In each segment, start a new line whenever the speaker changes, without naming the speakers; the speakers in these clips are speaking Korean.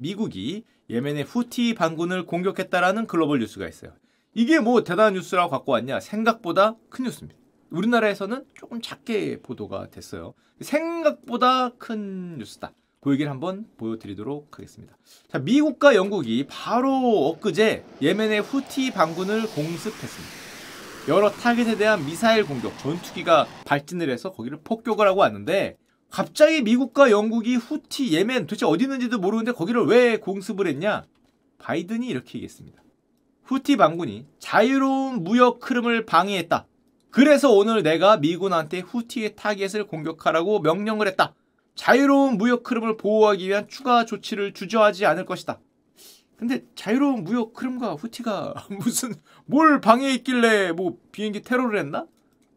미국이 예멘의 후티 반군을 공격했다라는 글로벌 뉴스가 있어요. 이게 뭐 대단한 뉴스라고 갖고 왔냐? 생각보다 큰 뉴스입니다. 우리나라에서는 조금 작게 보도가 됐어요. 생각보다 큰 뉴스다. 그 얘기를 한번 보여드리도록 하겠습니다. 자, 미국과 영국이 바로 엊그제 예멘의 후티 반군을 공습했습니다. 여러 타겟에 대한 미사일 공격, 전투기가 발진을 해서 거기를 폭격을 하고 왔는데 갑자기 미국과 영국이 후티, 예멘 도대체 어디 있는지도 모르는데 거기를 왜 공습을 했냐? 바이든이 이렇게 얘기했습니다. 후티 반군이 자유로운 무역 흐름을 방해했다. 그래서 오늘 내가 미군한테 후티의 타겟을 공격하라고 명령을 했다. 자유로운 무역 흐름을 보호하기 위한 추가 조치를 주저하지 않을 것이다. 근데 자유로운 무역 흐름과 후티가 무슨 뭘 방해했길래 뭐 비행기 테러를 했나?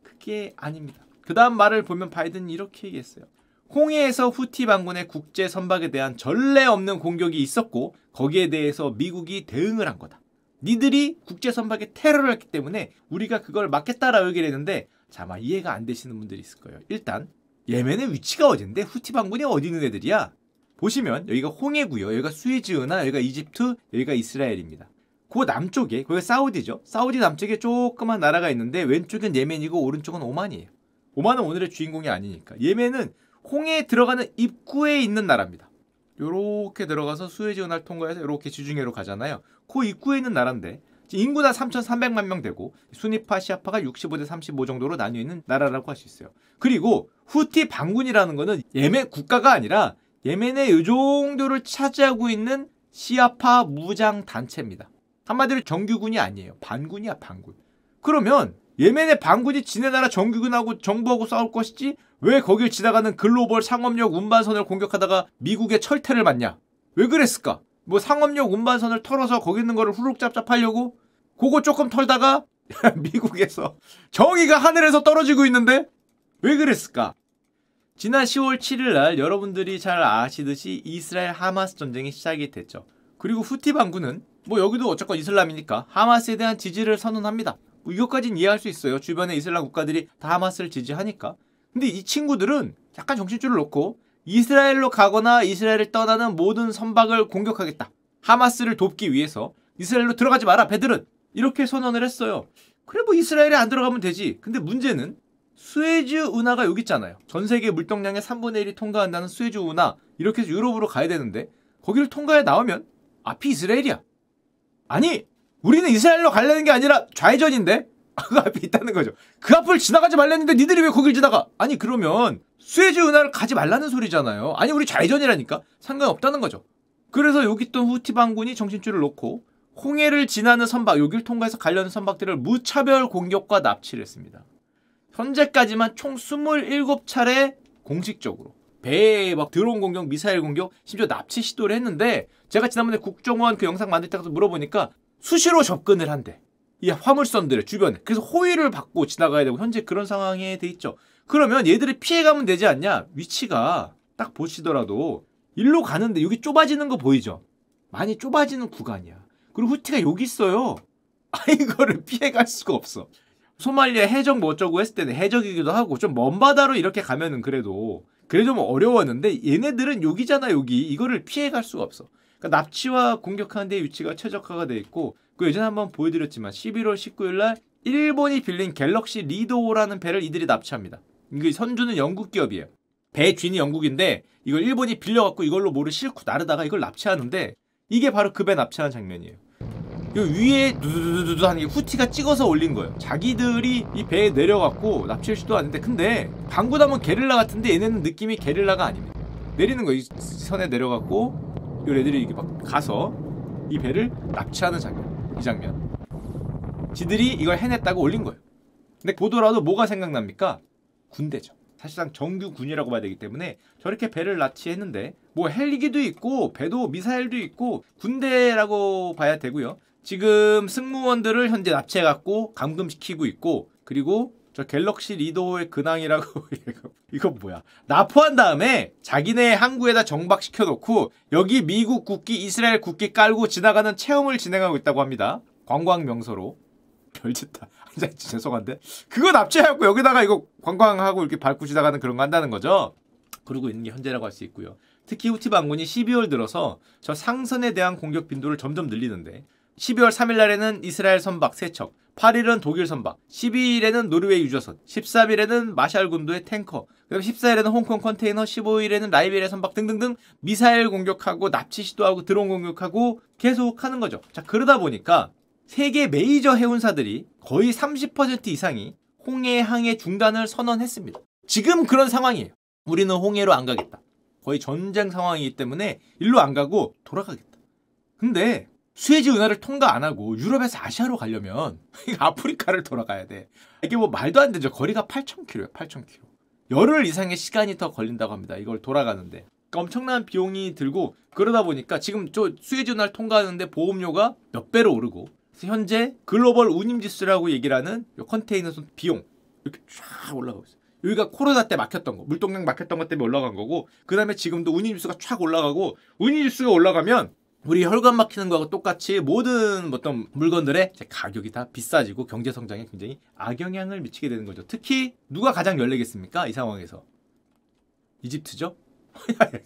그게 아닙니다. 그 다음 말을 보면 바이든이 이렇게 얘기했어요. 홍해에서 후티 반군의 국제 선박에 대한 전례 없는 공격이 있었고 거기에 대해서 미국이 대응을 한 거다. 니들이 국제 선박에 테러를 했기 때문에 우리가 그걸 막겠다라고 얘기를 했는데 아마 이해가 안 되시는 분들이 있을 거예요. 일단 예멘의 위치가 어딘데 후티 반군이 어디 있는 애들이야? 보시면 여기가 홍해고요. 여기가 스위즈나 여기가 이집트, 여기가 이스라엘입니다. 그 남쪽에 거기가 그 사우디죠. 사우디 남쪽에 조그만 나라가 있는데 왼쪽은 예멘이고 오른쪽은 오만이에요. 오만은 오늘의 주인공이 아니니까 예멘은 홍해에 들어가는 입구에 있는 나라입니다. 요렇게 들어가서 수에즈 운할 통과해서 이렇게 지중해로 가잖아요. 그 입구에 있는 나라인데 인구나 3,300만 명 되고 순위파 시아파가 65대 35 정도로 나뉘어 있는 나라라고 할 수 있어요. 그리고 후티 반군이라는 거는 예멘 국가가 아니라 예멘의 요 정도를 차지하고 있는 시아파 무장 단체입니다. 한마디로 정규군이 아니에요. 반군이야, 반군. 그러면 예멘의 반군이 지네 나라 정규군하고 정부하고 싸울 것이지 왜 거길 지나가는 글로벌 상업력 운반선을 공격하다가 미국의 철퇴를 맞냐? 왜 그랬을까? 뭐 상업력 운반선을 털어서 거기 있는 거를 후룩잡잡 하려고? 그거 조금 털다가 미국에서 정의가 하늘에서 떨어지고 있는데 왜 그랬을까? 지난 10월 7일 날 여러분들이 잘 아시듯이 이스라엘 하마스 전쟁이 시작이 됐죠. 그리고 후티 반군은 뭐 여기도 어쨌건 이슬람이니까 하마스에 대한 지지를 선언합니다. 이것까지는 이해할 수 있어요. 주변의 이슬람 국가들이 다 하마스를 지지하니까. 근데 이 친구들은 약간 정신줄을 놓고 이스라엘로 가거나 이스라엘을 떠나는 모든 선박을 공격하겠다. 하마스를 돕기 위해서 이스라엘로 들어가지 마라 배들은 이렇게 선언을 했어요. 그래 뭐 이스라엘에 안 들어가면 되지. 근데 문제는 스웨즈 운하가 여기 있잖아요. 전 세계 물동량의 3분의 1이 통과한다는 스웨즈 운하 이렇게 해서 유럽으로 가야 되는데 거기를 통과해 나오면 앞이 이스라엘이야. 아니 우리는 이스라엘로 가려는 게 아니라 좌회전인데 그 앞에 있다는 거죠. 그 앞을 지나가지 말랬는데 니들이 왜 거길 지나가? 아니 그러면 수에즈 은하를 가지 말라는 소리잖아요. 아니 우리 좌회전이라니까 상관없다는 거죠. 그래서 여기 있던 후티 반군이 정신줄을 놓고 홍해를 지나는 선박, 요길 통과해서 가려는 선박들을 무차별 공격과 납치를 했습니다. 현재까지만 총 27차례 공식적으로 배에 막 드론 공격, 미사일 공격, 심지어 납치 시도를 했는데 제가 지난번에 국정원 그 영상 만들 때 가서 물어보니까 수시로 접근을 한대. 이 화물선들의 주변에. 그래서 호위를 받고 지나가야 되고 현재 그런 상황에 돼 있죠. 그러면 얘들이 피해가면 되지 않냐? 위치가 딱 보시더라도 일로 가는데 여기 좁아지는 거 보이죠? 많이 좁아지는 구간이야. 그리고 후티가 여기 있어요. 아 이거를 피해갈 수가 없어. 소말리아 해적 뭐 어쩌고 했을 때는 해적이기도 하고 좀 먼 바다로 이렇게 가면은 그래도 그래 도뭐 어려웠는데 얘네들은 여기잖아 여기 이거를 피해갈 수가 없어. 그러니까 납치와 공격하는 데 위치가 최적화가 돼 있고 그 예전에 한번 보여드렸지만 11월 19일 날 일본이 빌린 갤럭시 리도라는 배를 이들이 납치합니다. 이게 선주는 영국 기업이에요. 배 주인이 영국인데 이걸 일본이 빌려갖고 이걸로 모를 싣고 나르다가 이걸 납치하는데 이게 바로 그 배 납치하는 장면이에요. 이 위에 두두두두두 하는 게 후티가 찍어서 올린 거예요. 자기들이 이 배에 내려갔고 납치할 수도 하는데 근데 방구담은 게릴라 같은데 얘네는 느낌이 게릴라가 아닙니다. 내리는 거예요. 선에 내려갔고 요애들이 이렇게 막 가서 이 배를 납치하는 장면 이 장면 지들이 이걸 해냈다고 올린 거예요 근데 보더라도 뭐가 생각납니까? 군대죠 사실상 정규 군이라고 봐야 되기 때문에 저렇게 배를 납치했는데 뭐 헬기도 있고 배도 미사일도 있고 군대라고 봐야 되고요 지금 승무원들을 현재 납치해갖고 감금시키고 있고 그리고 저 갤럭시 리더의 근황이라고 이건 뭐야 나포한 다음에 자기네 항구에다 정박시켜 놓고 여기 미국 국기 이스라엘 국기 깔고 지나가는 체험을 진행하고 있다고 합니다 관광 명소로 별짓다 죄송한데 그거 납치해갖고 여기다가 이거 관광하고 이렇게 밟고 지나가는 그런 거 한다는 거죠 그러고 있는 게 현재라고 할 수 있고요 특히 후티 반군이 12월 들어서 저 상선에 대한 공격 빈도를 점점 늘리는데 12월 3일 날에는 이스라엘 선박 세척, 8일은 독일 선박, 12일에는 노르웨이 유조선, 13일에는 마샬 군도의 탱커, 14일에는 홍콩 컨테이너, 15일에는 라이베리아 선박 등등등 미사일 공격하고 납치 시도하고 드론 공격하고 계속 하는 거죠. 자, 그러다 보니까 세계 메이저 해운사들이 거의 30% 이상이 홍해 항해 중단을 선언했습니다. 지금 그런 상황이에요. 우리는 홍해로 안 가겠다. 거의 전쟁 상황이기 때문에 일로 안 가고 돌아가겠다. 근데 수에즈 은하를 통과 안 하고 유럽에서 아시아로 가려면 아프리카를 돌아가야 돼. 이게 뭐 말도 안 되죠. 거리가 8,000km예요. 8,000km. 열흘 이상의 시간이 더 걸린다고 합니다. 이걸 돌아가는데. 그러니까 엄청난 비용이 들고 그러다 보니까 지금 저 수에즈 은하를 통과하는데 보험료가 몇 배로 오르고 현재 글로벌 운임지수라고 얘기를 하는 컨테이너 손 비용 이렇게 쫙 올라가고 있어요. 여기가 코로나 때 막혔던 거, 물동량 막혔던 것 때문에 올라간 거고, 그 다음에 지금도 운임지수가 쫙 올라가고, 운임지수가 올라가면 우리 혈관 막히는 거하고 똑같이 모든 어떤 물건들의 가격이 다 비싸지고 경제 성장에 굉장히 악영향을 미치게 되는 거죠. 특히 누가 가장 열리겠습니까? 이 상황에서 이집트죠.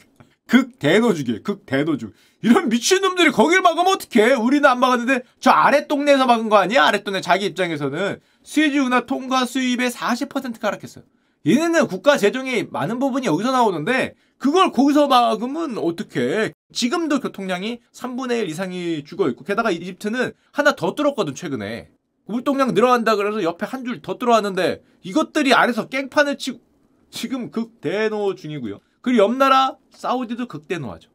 극 대노주기에 극 대노주 이런 미친놈들이 거길 막으면 어떡해 우리는 안 막았는데 저 아래 동네에서 막은 거 아니야 아래 동네 자기 입장에서는 수혜즈 운하 통과 수입의 40%가락했어요 얘네는 국가 재정이 많은 부분이 여기서 나오는데 그걸 거기서 막으면 어떻게 지금도 교통량이 3분의 1 이상이 죽어 있고 게다가 이집트는 하나 더 뚫었거든 최근에 물동량 늘어난다 그래서 옆에 한 줄더 들어왔는데 이것들이 아래서 깽판을 치고 지금 극대노 중이고요. 그리고 옆 나라 사우디도 극대노하죠.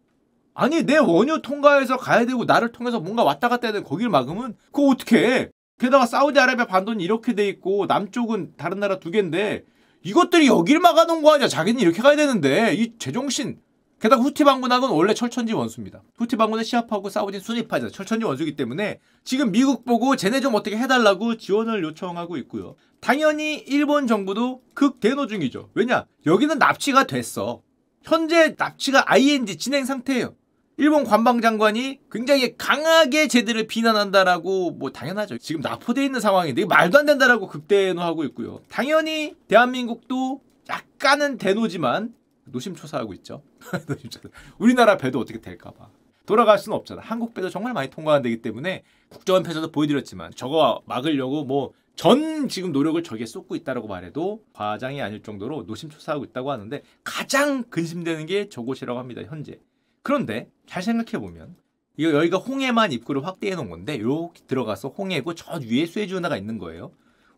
아니 내 원유 통과해서 가야 되고 나를 통해서 뭔가 왔다 갔다 해야 되는 거길 막으면 그거 어떻게 해? 게다가 사우디아라비아 반도는 이렇게 돼 있고 남쪽은 다른 나라 두 개인데 이것들이 여길 막아놓은 거 아니야. 자기는 이렇게 가야 되는데 이 제정신. 게다가 후티 반군하고는 원래 철천지 원수입니다. 후티 반군은 시합하고 사우진 순위파자 철천지 원수이기 때문에 지금 미국 보고 쟤네 좀 어떻게 해달라고 지원을 요청하고 있고요. 당연히 일본 정부도 극대노 중이죠. 왜냐? 여기는 납치가 됐어. 현재 납치가 ING 진행 상태예요. 일본 관방장관이 굉장히 강하게 제들을 비난한다라고 뭐 당연하죠. 지금 나포되어 있는 상황인데 말도 안 된다라고 극대노하고 있고요. 당연히 대한민국도 약간은 대노지만 노심초사하고 있죠. 노심초사. 우리나라 배도 어떻게 될까봐. 돌아갈 수는 없잖아. 한국 배도 정말 많이 통과가 되기 때문에 국정원편에서도 보여드렸지만 저거 막으려고 뭐 전 지금 노력을 저기에 쏟고 있다라고 말해도 과장이 아닐 정도로 노심초사하고 있다고 하는데 가장 근심되는 게 저곳이라고 합니다. 현재. 그런데 잘 생각해보면 이거 여기가 홍해만 입구를 확대해 놓은 건데 이렇게 들어가서 홍해고 저 위에 수에즈운하가 있는 거예요.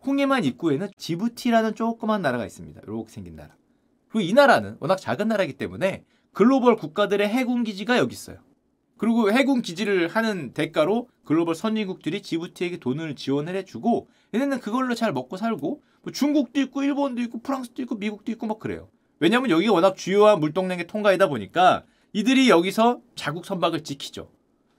홍해만 입구에는 지부티라는 조그만 나라가 있습니다. 이렇게 생긴 나라. 그리고 이 나라는 워낙 작은 나라이기 때문에 글로벌 국가들의 해군 기지가 여기 있어요. 그리고 해군 기지를 하는 대가로 글로벌 선진국들이 지부티에게 돈을 지원을 해주고 얘네는 그걸로 잘 먹고 살고 뭐 중국도 있고 일본도 있고 프랑스도 있고 미국도 있고 막 그래요. 왜냐하면 여기가 워낙 주요한 물동량의 통과이다 보니까 이들이 여기서 자국 선박을 지키죠.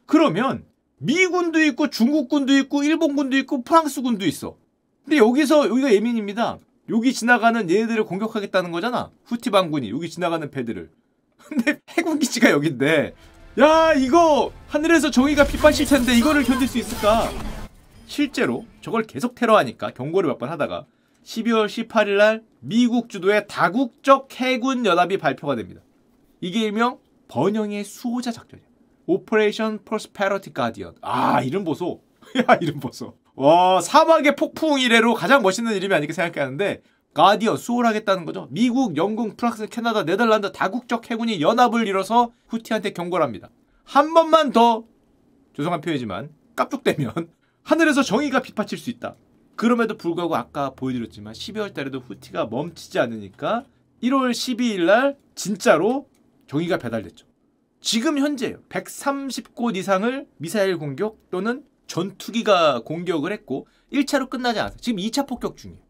그러면 미군도 있고 중국군도 있고 일본군도 있고 프랑스군도 있어. 근데 여기서 여기가 예민입니다. 여기 지나가는 얘네들을 공격하겠다는 거잖아. 후티 반군이 여기 지나가는 배들을. 근데 해군 기지가 여긴데 야 이거 하늘에서 정의가 빗발칠 텐데 이거를 견딜 수 있을까? 실제로 저걸 계속 테러하니까 경고를 몇 번 하다가 12월 18일 날 미국 주도의 다국적 해군 연합이 발표가 됩니다. 이게 일명 번영의 수호자 작전이야. 오퍼레이션 프로스페러티 가디언. 아, 이름 보소. 야, 이름 보소. 와, 사막의 폭풍 이래로 가장 멋있는 이름이 아닐까 생각하는데 가디언 수호하겠다는 거죠. 미국, 영국, 프랑스, 캐나다, 네덜란드 다국적 해군이 연합을 이뤄서 후티한테 경고를 합니다. 한 번만 더 죄송한 표현이지만 깜죽대면 하늘에서 정의가 빗받칠 수 있다. 그럼에도 불구하고 아까 보여드렸지만 12월 달에도 후티가 멈추지 않으니까 1월 12일 날 진짜로 정의가 배달됐죠. 지금 현재 130곳 이상을 미사일 공격 또는 전투기가 공격을 했고 1차로 끝나지 않았어요. 지금 2차 폭격 중이에요.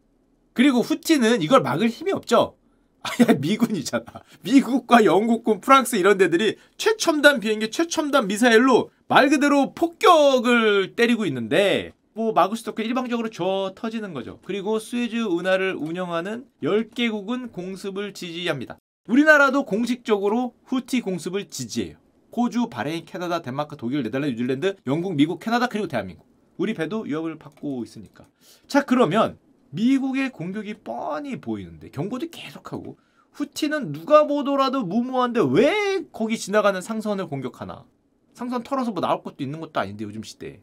그리고 후티는 이걸 막을 힘이 없죠. 아야 미군이잖아. 미국과 영국군, 프랑스 이런 데들이 최첨단 비행기, 최첨단 미사일로 말 그대로 폭격을 때리고 있는데 뭐 막을 수도 없고 일방적으로 저 터지는 거죠. 그리고 스웨즈 운하를 운영하는 10개국은 공습을 지지합니다. 우리나라도 공식적으로 후티 공습을 지지해요. 호주, 바레인, 캐나다, 덴마크, 독일, 네덜란드, 뉴질랜드, 영국, 미국, 캐나다 그리고 대한민국. 우리 배도 위협을 받고 있으니까. 자 그러면 미국의 공격이 뻔히 보이는데 경고도 계속하고 후티는 누가 보더라도 무모한데 왜 거기 지나가는 상선을 공격하나? 상선 털어서 뭐 나올 것도 있는 것도 아닌데 요즘 시대에.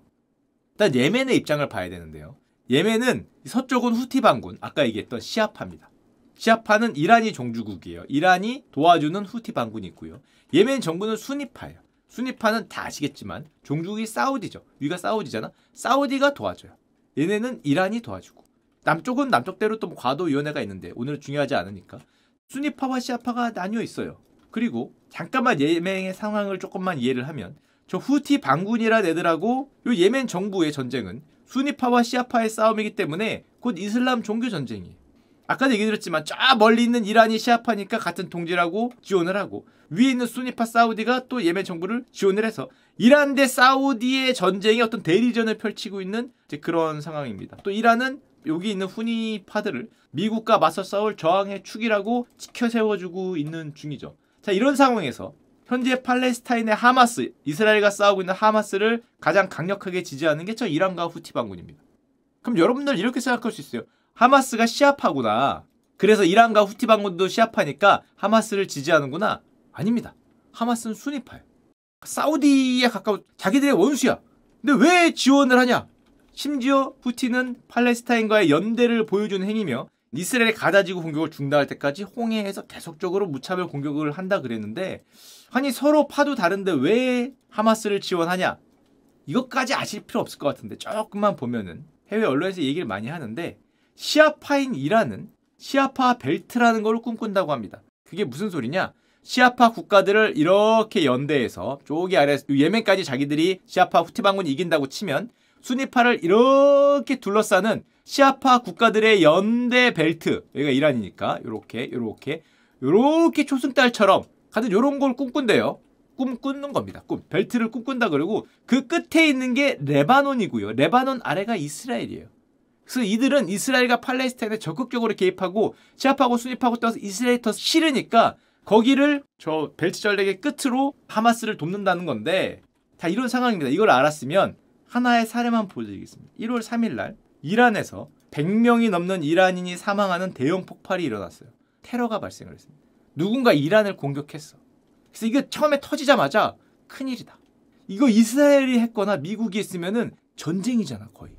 일단 예멘의 입장을 봐야 되는데요. 예멘은 서쪽은 후티 반군, 아까 얘기했던 시아파입니다. 시합하는 이란이 종주국이에요. 이란이 도와주는 후티 반군이 있고요. 예멘 정부는 순위파예요. 순위파는 다 아시겠지만 종주국이 사우디죠. 위가 사우디잖아. 사우디가 도와줘요. 얘네는 이란이 도와주고 남쪽은 남쪽대로 또 뭐 과도위원회가 있는데 오늘 중요하지 않으니까 순위파와 시아파가 나뉘어 있어요. 그리고 잠깐만 예멘의 상황을 조금만 이해를 하면 저 후티 반군이란 애들하고 요 예멘 정부의 전쟁은 순위파와 시아파의 싸움이기 때문에 곧 이슬람 종교 전쟁이에요. 아까도 얘기 드렸지만 쫙 멀리 있는 이란이 시합하니까 같은 동지라고 지원을 하고 위에 있는 수니파 사우디가 또 예멘 정부를 지원을 해서 이란 대 사우디의 전쟁이 어떤 대리전을 펼치고 있는 그런 상황입니다. 또 이란은 여기 있는 후니파들을 미국과 맞서 싸울 저항의 축이라고 지켜 세워주고 있는 중이죠. 자 이런 상황에서 현재 팔레스타인의 하마스, 이스라엘과 싸우고 있는 하마스를 가장 강력하게 지지하는 게 저 이란과 후티 반군입니다. 그럼 여러분들 이렇게 생각할 수 있어요. 하마스가 시합하구나 그래서 이란과 후티 반군도 시합하니까 하마스를 지지하는구나. 아닙니다. 하마스는 순위파요 사우디에 가까운 자기들의 원수야. 근데 왜 지원을 하냐? 심지어 푸틴은 팔레스타인과의 연대를 보여준 행위며 이스라엘이 가다지고 공격을 중단할 때까지 홍해에서 계속적으로 무차별 공격을 한다 그랬는데 아니 서로 파도 다른데 왜 하마스를 지원하냐? 이것까지 아실 필요 없을 것 같은데 조금만 보면은 해외 언론에서 얘기를 많이 하는데 시아파인이라는 시아파 벨트라는 걸 꿈꾼다고 합니다. 그게 무슨 소리냐? 시아파 국가들을 이렇게 연대해서 쪼기 아래 서 예멘까지 자기들이 시아파 후티방군이 긴다고 치면 순위파를 이렇게 둘러싸는 시아파 국가들의 연대 벨트 여기가 이란이니까 요렇게 요렇게 요렇게 초승달처럼 가든 요런 걸 꿈꾼대요. 꿈꾸는 겁니다. 꿈. 벨트를 꿈꾼다 그러고 그 끝에 있는 게 레바논이고요. 레바논 아래가 이스라엘이에요. 그래서 이들은 이스라엘과 팔레스타인에 적극적으로 개입하고 제합하고 수입하고 떠서 이스라엘 이더 싫으니까 거기를 저 벨트 전략의 끝으로 하마스를 돕는다는 건데 다 이런 상황입니다. 이걸 알았으면 하나의 사례만 보여드리겠습니다. 1월 3일 날 이란에서 100명이 넘는 이란인이 사망하는 대형 폭발이 일어났어요. 테러가 발생을 했습니다. 누군가 이란을 공격했어. 그래서 이게 처음에 터지자마자 큰일이다. 이거 이스라엘이 했거나 미국이 했으면은 전쟁이잖아, 거의.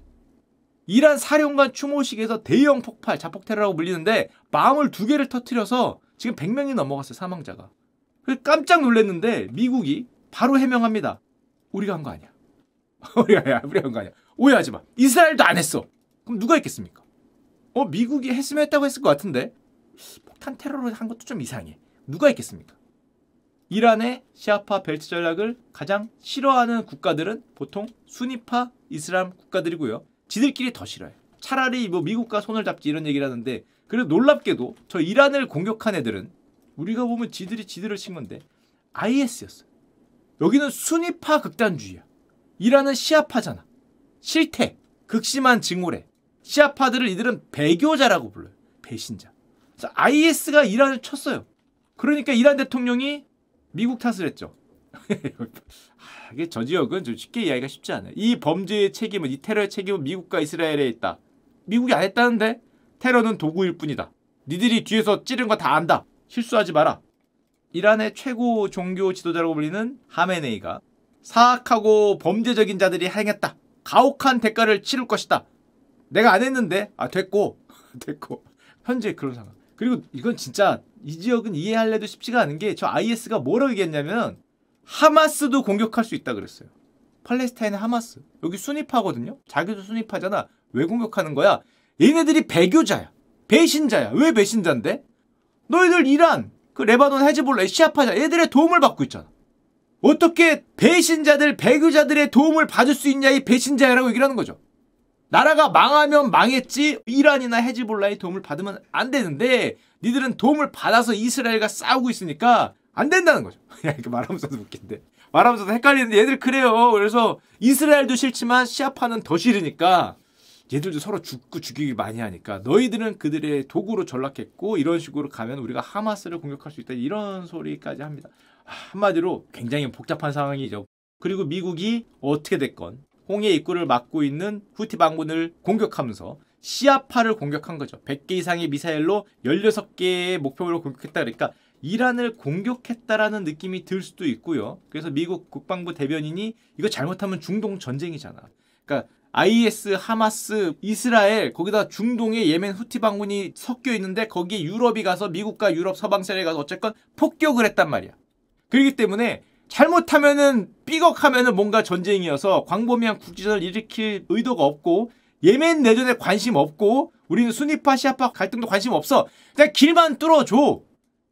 이란 사령관 추모식에서 대형 폭발, 자폭 테러라고 불리는데 마음을 두 개를 터트려서 지금 100명이 넘어갔어요, 사망자가. 깜짝 놀랐는데 미국이 바로 해명합니다. 우리가 한 거 아니야. 우리가, 우리가 한 거 아니야. 오해하지 마. 이스라엘도 안 했어. 그럼 누가 했겠습니까? 어, 미국이 했으면 했다고 했을 것 같은데 폭탄 테러로 한 것도 좀 이상해. 누가 했겠습니까? 이란의 시아파 벨트 전략을 가장 싫어하는 국가들은 보통 순위파 이슬람 국가들이고요. 지들끼리 더 싫어요. 차라리 뭐 미국과 손을 잡지 이런 얘기를 하는데 그리고 놀랍게도 저 이란을 공격한 애들은 우리가 보면 지들이 지들을 친 건데 IS였어요. 여기는 순위파 극단주의야. 이란은 시아파잖아. 실태, 극심한 증오래. 시아파들을 이들은 배교자라고 불러요. 배신자. 그래서 IS가 이란을 쳤어요. 그러니까 이란 대통령이 미국 탓을 했죠. 아, 이게 저 지역은 좀 쉽게 이해하기가 쉽지 않아요. 이 범죄의 책임은 이 테러의 책임은 미국과 이스라엘에 있다. 미국이 안 했다는데 테러는 도구일 뿐이다. 니들이 뒤에서 찌른 거 다 안다. 실수하지 마라. 이란의 최고 종교 지도자라고 불리는 하메네이가 사악하고 범죄적인 자들이 행했다. 가혹한 대가를 치를 것이다. 내가 안 했는데 아 됐고 됐고 현재 그런 상황. 그리고 이건 진짜 이 지역은 이해할래도 쉽지가 않은 게 저 IS가 뭐라고 얘기했냐면 하마스도 공격할 수 있다 그랬어요. 팔레스타인 의 하마스. 여기 순위파거든요. 자기도 순위파잖아. 왜 공격하는 거야? 얘네들이 배교자야. 배신자야. 왜 배신자인데? 너희들 이란, 그 레바논 해즈볼라, 시아파자 얘들의 도움을 받고 있잖아. 어떻게 배신자들, 배교자들의 도움을 받을 수 있냐 이 배신자야라고 얘기를 하는 거죠. 나라가 망하면 망했지 이란이나 헤즈볼라의 도움을 받으면 안 되는데 니들은 도움을 받아서 이스라엘과 싸우고 있으니까 안 된다는 거죠. 야, 이렇게 말하면서도 웃긴데. 말하면서도 헷갈리는데 얘들 그래요. 그래서 이스라엘도 싫지만 시아파는 더 싫으니까 얘들도 서로 죽고 죽이기 많이 하니까 너희들은 그들의 도구로 전락했고 이런 식으로 가면 우리가 하마스를 공격할 수 있다 이런 소리까지 합니다. 아, 한마디로 굉장히 복잡한 상황이죠. 그리고 미국이 어떻게 됐건 홍해 입구를 막고 있는 후티 반군을 공격하면서 시아파를 공격한 거죠. 100개 이상의 미사일로 16개의 목표를 물 공격했다 그러니까 이란을 공격했다라는 느낌이 들 수도 있고요. 그래서 미국 국방부 대변인이 이거 잘못하면 중동 전쟁이잖아. 그러니까 IS, 하마스, 이스라엘 거기다 중동에 예멘 후티 반군이 섞여 있는데 거기에 유럽이 가서 미국과 유럽 서방 세례 가서 어쨌건 폭격을 했단 말이야. 그렇기 때문에 잘못하면은 삐걱하면은 뭔가 전쟁이어서 광범위한 국지전을 일으킬 의도가 없고 예멘 내전에 관심 없고 우리는 순위파 시아파 갈등도 관심 없어. 그냥 길만 뚫어줘.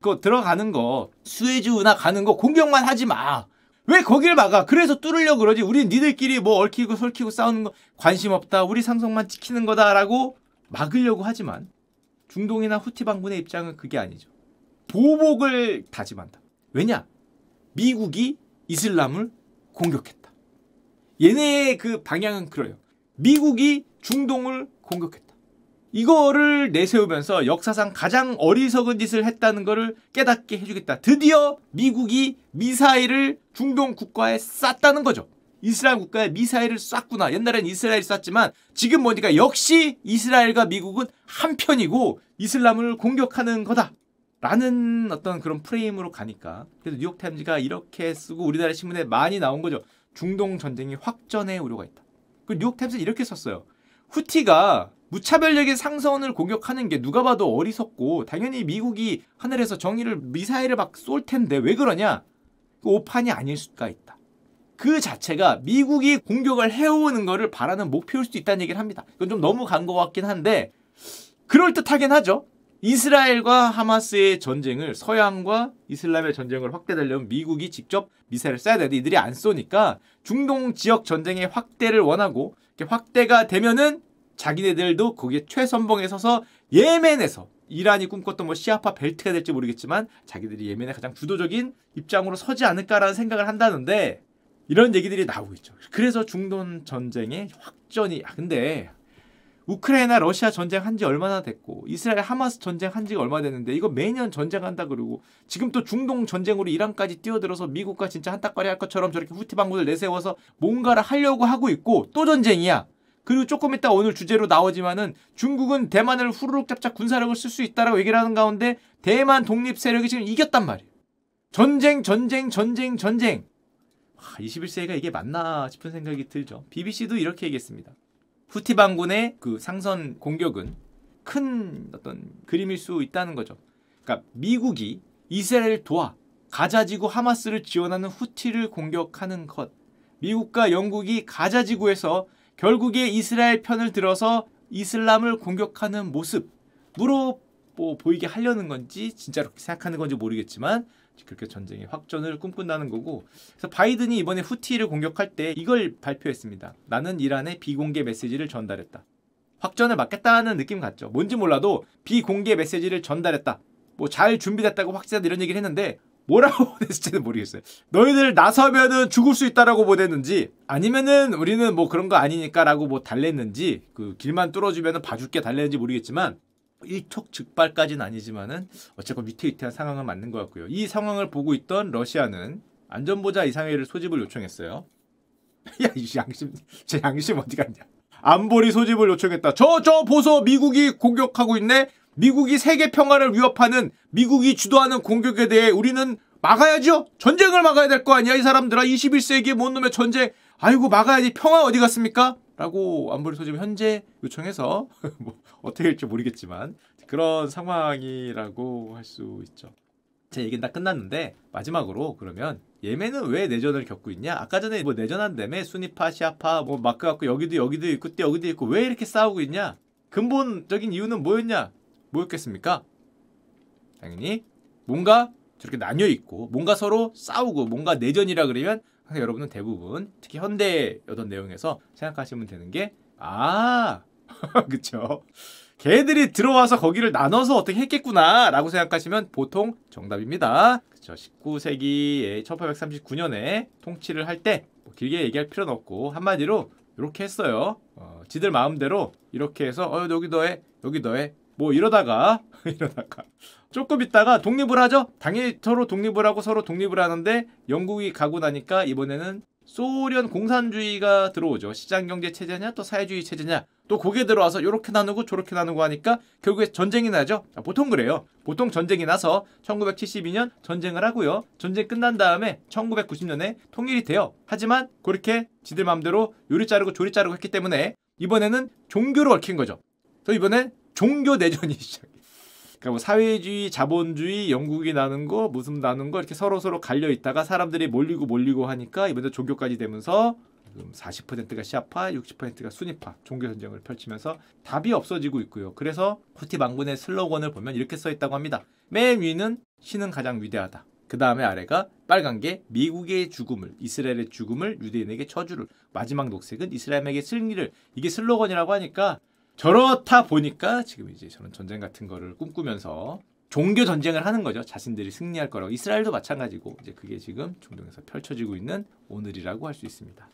그 들어가는 거 수에즈 운하 가는 거 공격만 하지 마. 왜거기를 막아? 그래서 뚫으려 그러지. 우리 니들끼리 뭐 얽히고 설키고 싸우는 거 관심 없다. 우리 상성만 지키는 거다라고 막으려고 하지만 중동이나 후티 반군의 입장은 그게 아니죠. 보복을 다짐한다. 왜냐? 미국이 이슬람을 공격했다. 얘네의 그 방향은 그래요. 미국이 중동을 공격했다. 이거를 내세우면서 역사상 가장 어리석은 짓을 했다는 것을 깨닫게 해주겠다. 드디어 미국이 미사일을 중동 국가에 쐈다는 거죠. 이스라엘 국가에 미사일을 쐈구나. 옛날엔 이스라엘 쐈지만 지금 보니까 역시 이스라엘과 미국은 한편이고 이슬람을 공격하는 거다. 라는 어떤 그런 프레임으로 가니까 그래서 뉴욕타임즈가 이렇게 쓰고 우리나라 신문에 많이 나온 거죠. 중동 전쟁이 확전의 우려가 있다. 그 뉴욕타임즈 는 이렇게 썼어요. 후티가 무차별적인 상선을 공격하는 게 누가 봐도 어리석고 당연히 미국이 하늘에서 정의를 미사일을 막 쏠 텐데 왜 그러냐? 그 오판이 아닐 수가 있다. 그 자체가 미국이 공격을 해오는 거를 바라는 목표일 수도 있다는 얘기를 합니다. 이건 좀 너무 간 것 같긴 한데 그럴듯하긴 하죠. 이스라엘과 하마스의 전쟁을 서양과 이슬람의 전쟁을 확대되려면 미국이 직접 미사일을 쏴야 되는데 이들이 안 쏘니까 중동 지역 전쟁의 확대를 원하고 확대가 되면은 자기네들도 거기에 최선봉에 서서 예멘에서 이란이 꿈꿨던 뭐 시아파 벨트가 될지 모르겠지만 자기들이 예멘의 가장 주도적인 입장으로 서지 않을까라는 생각을 한다는데 이런 얘기들이 나오고 있죠. 그래서 중동 전쟁의 확전이 아, 근데 우크라이나 러시아 전쟁 한 지 얼마나 됐고 이스라엘 하마스 전쟁 한 지가 얼마 됐는데 이거 매년 전쟁한다 그러고 지금 또 중동 전쟁으로 이란까지 뛰어들어서 미국과 진짜 한따까리 할 것처럼 저렇게 후티 방구들 내세워서 뭔가를 하려고 하고 있고 또 전쟁이야. 그리고 조금 있다 오늘 주제로 나오지만은 중국은 대만을 후루룩 잡자 군사력을 쓸 수 있다라고 얘기를 하는 가운데 대만 독립 세력이 지금 이겼단 말이에요. 전쟁, 전쟁, 전쟁, 전쟁. 와, 아, 21세기가 이게 맞나 싶은 생각이 들죠. BBC도 이렇게 얘기했습니다. 후티 반군의 그 상선 공격은 큰 어떤 그림일 수 있다는 거죠. 그러니까 미국이 이스라엘 도와 가자지구 하마스를 지원하는 후티를 공격하는 것. 미국과 영국이 가자지구에서 결국에 이스라엘 편을 들어서 이슬람을 공격하는 모습으로 뭐 보이게 하려는 건지 진짜로 생각하는 건지 모르겠지만 그렇게 전쟁의 확전을 꿈꾼다는 거고 그래서 바이든이 이번에 후티를 공격할 때 이걸 발표했습니다. 나는 이란에 비공개 메시지를 전달했다. 확전을 막겠다는 느낌 같죠. 뭔지 몰라도 비공개 메시지를 전달했다. 뭐 잘 준비됐다고 확실하다 이런 얘기를 했는데 뭐라고 보냈을지는 모르겠어요. 너희들 나서면은 죽을 수 있다라고 보냈는지 아니면은 우리는 뭐 그런 거 아니니까라고 뭐 달랬는지 그 길만 뚫어주면은 봐줄게 달랬는지 모르겠지만 일촉즉발까지는 아니지만은 어쨌건 위태위태한 상황은 맞는 것 같고요. 이 상황을 보고 있던 러시아는 안전보자 이상회를 소집을 요청했어요. 야, 이 양심, 제 양심 어디 갔냐? 안보리 소집을 요청했다. 저, 저 보소, 미국이 공격하고 있네? 미국이 세계 평화를 위협하는 미국이 주도하는 공격에 대해 우리는 막아야죠. 전쟁을 막아야 될 거 아니야 이 사람들아 21세기에 못 놈의 전쟁 아이고 막아야지 평화 어디 갔습니까? 라고 안보리 소집 현재 요청해서 뭐 어떻게 될지 모르겠지만 그런 상황이라고 할 수 있죠. 제 얘기는 다 끝났는데 마지막으로 그러면 예멘은 왜 내전을 겪고 있냐? 아까 전에 뭐 내전한 다음 순위파, 시아파 뭐 마크 갖고 여기도 여기도 있고 또 여기도 있고 왜 이렇게 싸우고 있냐? 근본적인 이유는 뭐였냐? 뭐였겠습니까? 당연히 뭔가 저렇게 나뉘어 있고 뭔가 서로 싸우고 뭔가 내전이라 그러면 항상 여러분은 대부분 특히 현대의 어떤 내용에서 생각하시면 되는 게 아, 그쵸? 걔들이 들어와서 거기를 나눠서 어떻게 했겠구나 라고 생각하시면 보통 정답입니다. 그쵸. 1 9세기에 1839년에 통치를 할때 뭐 길게 얘기할 필요는 없고 한마디로 이렇게 했어요. 어, 지들 마음대로 이렇게 해서 어 여기 너해 여기 너해 뭐 이러다가 이러다가 조금 있다가 독립을 하죠. 당연히 서로 독립을 하고 서로 독립을 하는데 영국이 가고 나니까 이번에는 소련 공산주의가 들어오죠. 시장경제 체제냐 또 사회주의 체제냐 또 거기에 들어와서 이렇게 나누고 저렇게 나누고 하니까 결국에 전쟁이 나죠. 아, 보통 그래요. 보통 전쟁이 나서 1972년 전쟁을 하고요. 전쟁 끝난 다음에 1990년에 통일이 돼요. 하지만 그렇게 지들 마음대로 요리 자르고 조리 자르고 했기 때문에 이번에는 종교를 얽힌 거죠. 또 이번엔 종교 내전이 시작 그러니까 뭐 사회주의, 자본주의, 영국이 나는 거, 무슨 나는 거 이렇게 서로 서로 갈려 있다가 사람들이 몰리고 몰리고 하니까 이번에 종교까지 되면서 40%가 시아파, 60%가 순위파 종교 전쟁을 펼치면서 답이 없어지고 있고요. 그래서 코티 망군의 슬로건을 보면 이렇게 써 있다고 합니다. 맨 위는 신은 가장 위대하다. 그 다음에 아래가 빨간 게 미국의 죽음을, 이스라엘의 죽음을 유대인에게 쳐주를, 마지막 녹색은 이스라엘에게 승리를. 이게 슬로건이라고 하니까 저렇다 보니까 지금 이제 저는 전쟁 같은 거를 꿈꾸면서 종교 전쟁을 하는 거죠. 자신들이 승리할 거라고. 이스라엘도 마찬가지고 이제 그게 지금 중동에서 펼쳐지고 있는 오늘이라고 할 수 있습니다.